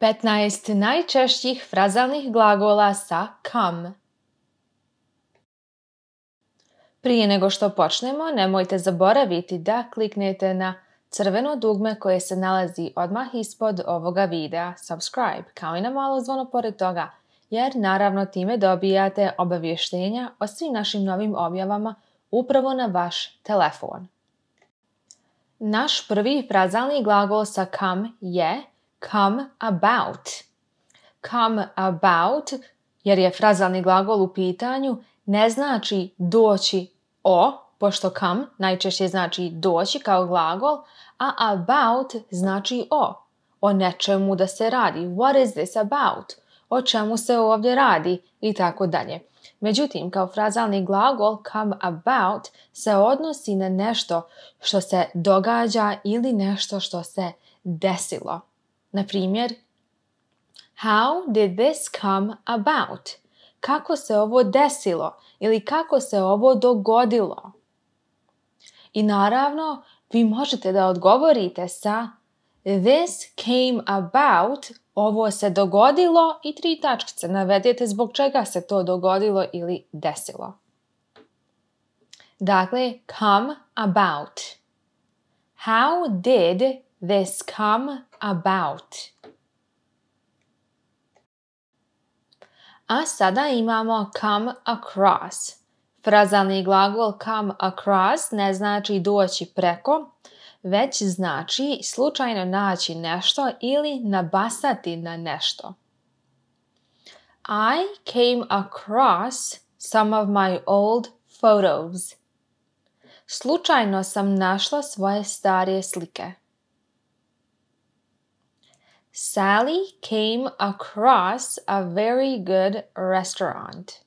15 najčešćih frazalnih glagola sa kam. Prije nego što počnemo, nemojte zaboraviti da kliknete na crveno dugme koje se nalazi odmah ispod ovoga videa, subscribe, kao i na malo zvono pored toga, jer naravno time dobijate obavještenja o svim našim novim objavama upravo na vaš telefon. Naš prvi frazalni glagol sa kam je – come about. Come about, jer je frazalni glagol u pitanju, ne znači doći o, pošto come najčešće znači doći kao glagol, a about znači o. O nečemu da se radi. What is this about? O čemu se ovdje radi? I tako dalje. Međutim, kao frazalni glagol come about se odnosi na nešto što se događa ili nešto što se desilo. Na primjer, How did this come about? Kako se ovo desilo ili kako se ovo dogodilo? I naravno, vi možete da odgovorite sa This came about, ovo se dogodilo i tri tačkice. Navedete zbog čega se to dogodilo ili desilo. Dakle, come about. How did this come about? A sada imamo come across. Frazalni glagol come across ne znači doći preko, već znači slučajno naći nešto ili nabasati na nešto. I came across some of my old photos. Slučajno sam našla svoje starije slike. Sally came across a very good restaurant.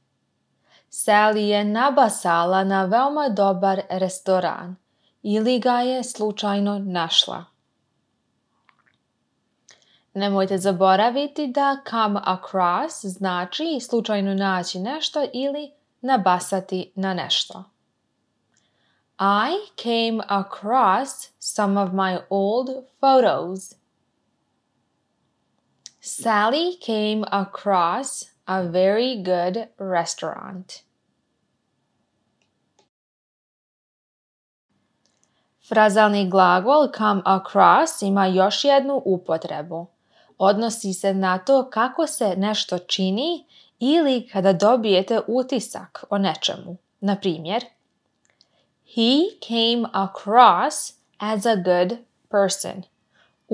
Sally je nabasala na veoma dobar restoran ili ga je slučajno našla. Nemojte zaboraviti da come across znači slučajno naći nešto ili nabasati na nešto. I came across some of my old photos. Sally came across a very good restaurant. Frazalni glagol come across ima još jednu upotrebu. Odnosi se na to kako se nešto čini ili kada dobijete utisak o nečemu. Na primjer, he came across as a good person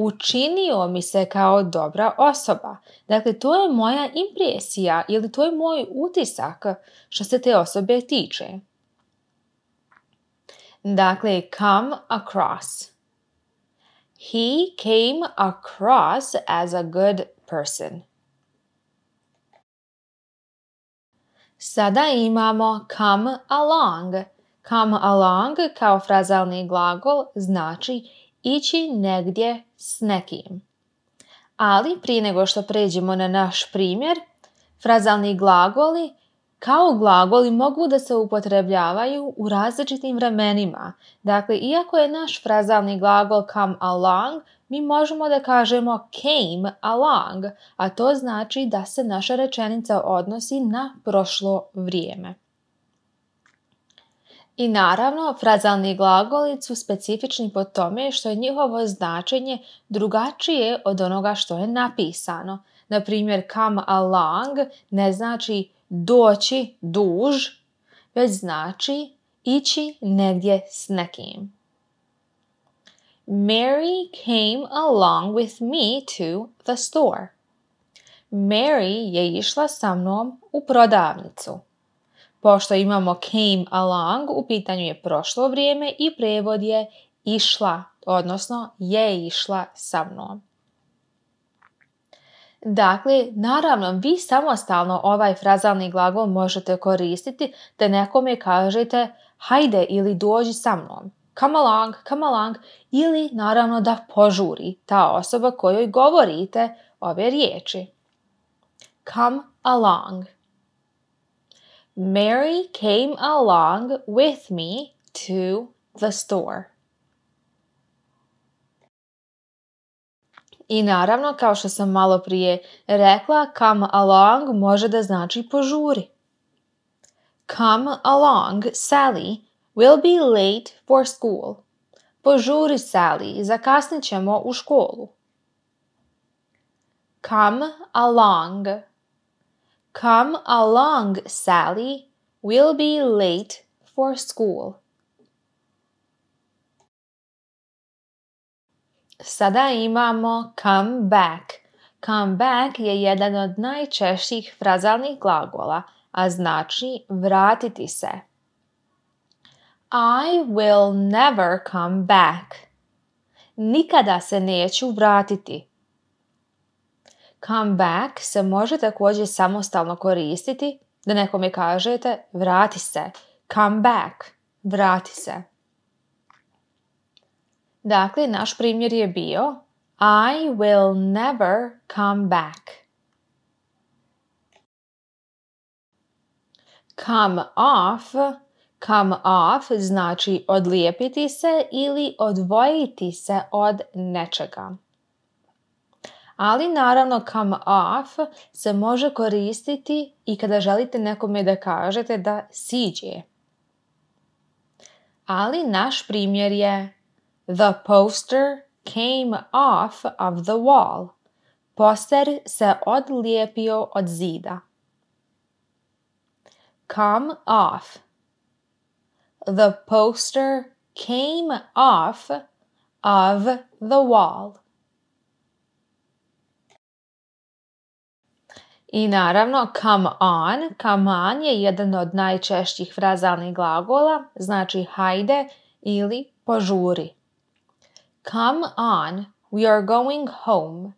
učinio mi se kao dobra osoba. Dakle, to je moja impresija ili to je moj utisak što se te osobe tiče. Dakle, come across. He came across as a good person. Sada imamo come along. Come along kao frazalni glagol znači ići negdje s nekim. Ali prije nego što pređemo na naš primjer, frazalni glagoli kao glagoli mogu da se upotrebljavaju u različitim vremenima. Dakle, iako je naš frazalni glagol come along, mi možemo da kažemo came along, a to znači da se naša rečenica odnosi na prošlo vrijeme. I naravno, frazalni glagoli su specifični po tome što je njihovo značenje drugačije od onoga što je napisano. Na primjer, come along ne znači doći duž, već znači ići negdje s nekim. Mary came along with me to the store. Mary je išla sa mnom u prodavnicu. Pošto imamo came along, u pitanju je prošlo vrijeme i prevod je išla, odnosno je išla sa mnom. Dakle, naravno, vi samostalno ovaj frazalni glagol možete koristiti te nekome kažete hajde ili dođi sa mnom. Come along, come along ili naravno da požuri ta osoba kojoj govorite ove riječi. Come along. Mary came along with me to the store. I naravno, kao što sam malo prije rekla, come along može da znači požuri. Come along, Sally, will be late for school. Požuri, Sally, zakasnit ćemo u školu. Come along. Come along, Sally. We'll be late for school. Sada imamo come back. Come back je jedan od najčešćih frazalnih glagola, a znači vratiti se. I will never come back. Nikada se neću vratiti. Come back se može također samostalno koristiti da nekom je kažete vrati se, come back, vrati se. Dakle, naš primjer je bio I will never come back. Come off, come off znači odlijepiti se ili odvojiti se od nečega ali naravno come off se može koristiti i kada želite nekome da kažete da siđe. Ali naš primjer je The poster came off of the wall. Poster se odlijepio od zida. Come off. The poster came off of the wall. I naravno, come on, come on je jedan od najčešćih frazalnih glagola, znači hajde ili požuri. Come on, we are going home.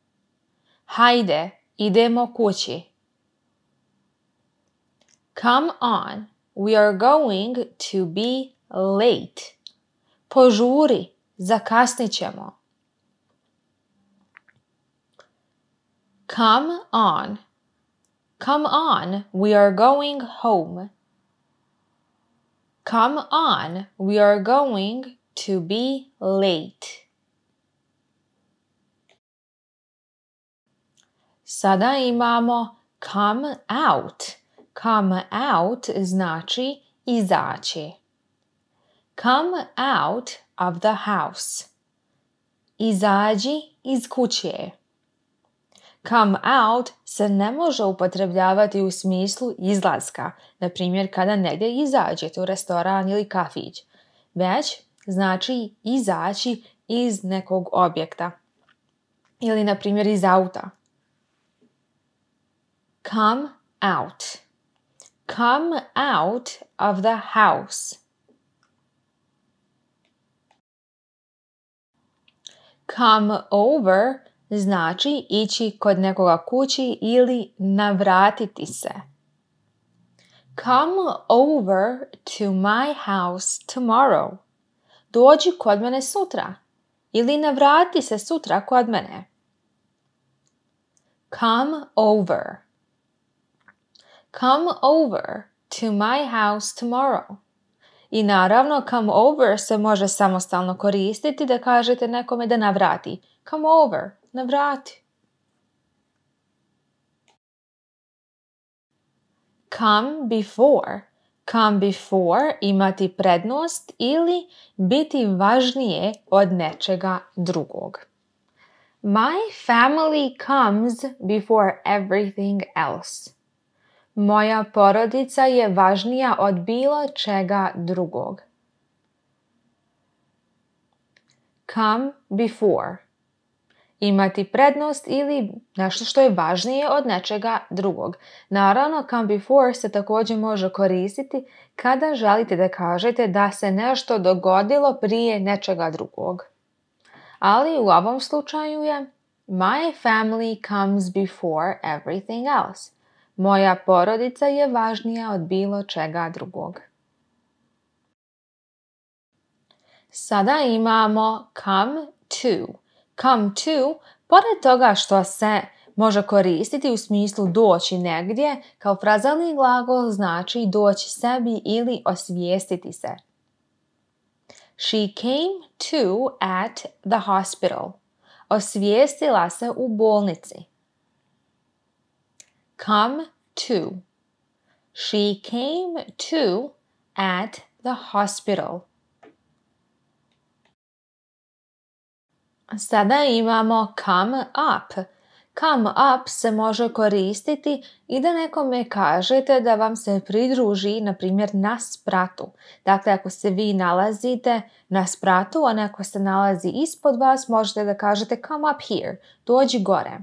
Hajde, idemo kući. Come on, we are going to be late. Požuri, zakasnit ćemo. Come on, Come on, we are going home. Come on, we are going to be late. Sada imamo come out. Come out znači izaći. Come out of the house. Izađi iz kuće. Come out se ne može upotrebljavati u smislu izlaska, na primjer kada negdje izađete u restoran ili kafić, već znači izaći iz nekog objekta ili na primjer iz auta. Come out. Come out of the house. Come over znači ići kod nekoga kući ili navratiti se. Come over to my house tomorrow. Dođi kod mene sutra. Ili navrati se sutra kod mene. Come over. Come over to my house tomorrow. I naravno, come over se može samostalno koristiti da kažete nekome da navrati. Come over vrati. Come before. Come before imati prednost ili biti važnije od nečega drugog. My family comes before everything else. Moja porodica je važnija od bilo čega drugog. Come before imati prednost ili nešto što je važnije od nečega drugog. Naravno, come before se također može koristiti kada želite da kažete da se nešto dogodilo prije nečega drugog. Ali u ovom slučaju je My family comes before everything else. Moja porodica je važnija od bilo čega drugog. Sada imamo come to come to pored toga što se može koristiti u smislu doći negdje, kao frazalni glagol znači doći sebi ili osvijestiti se. She came to at the hospital. Osvijestila se u bolnici. Come to. She came to at the hospital. Sada imamo come up. Come up se može koristiti i da nekome kažete da vam se pridruži, na primjer, na spratu. Dakle, ako se vi nalazite na spratu, a neko se nalazi ispod vas, možete da kažete come up here, dođi gore.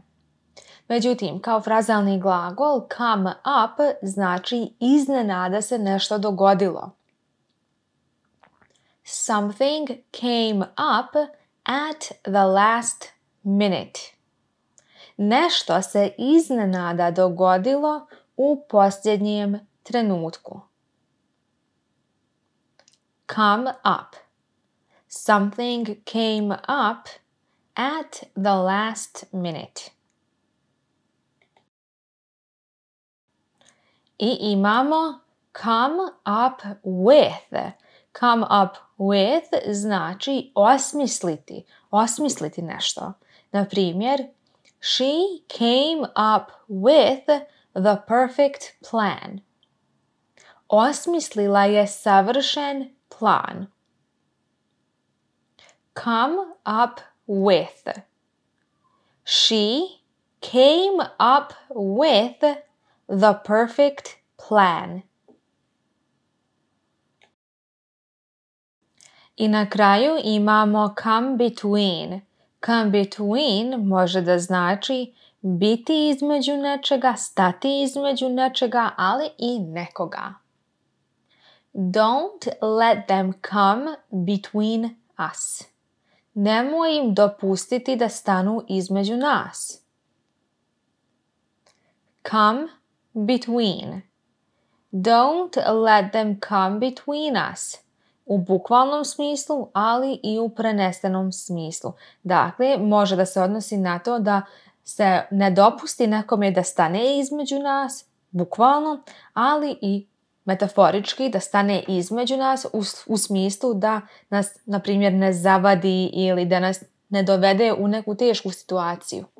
Međutim, kao frazalni glagol come up znači iznenada se nešto dogodilo. Something came up at the last minute. Nešto se iznenada dogodilo u posljednjem trenutku. Come up. Something came up at the last minute. I imamo come up with come up with znači osmisliti, osmisliti nešto. Na primjer, she came up with the perfect plan. Osmislila je savršen plan. Come up with. She came up with the perfect plan. I na kraju imamo come between. Come between može da znači biti između nečega, stati između nečega, ali i nekoga. Don't let them come between us. Nemoj im dopustiti da stanu između nas. Come between. Don't let them come between us u bukvalnom smislu, ali i u prenesenom smislu. Dakle, može da se odnosi na to da se ne dopusti nekome da stane između nas, bukvalno, ali i metaforički da stane između nas u, u smislu da nas, na primjer, ne zavadi ili da nas ne dovede u neku tešku situaciju.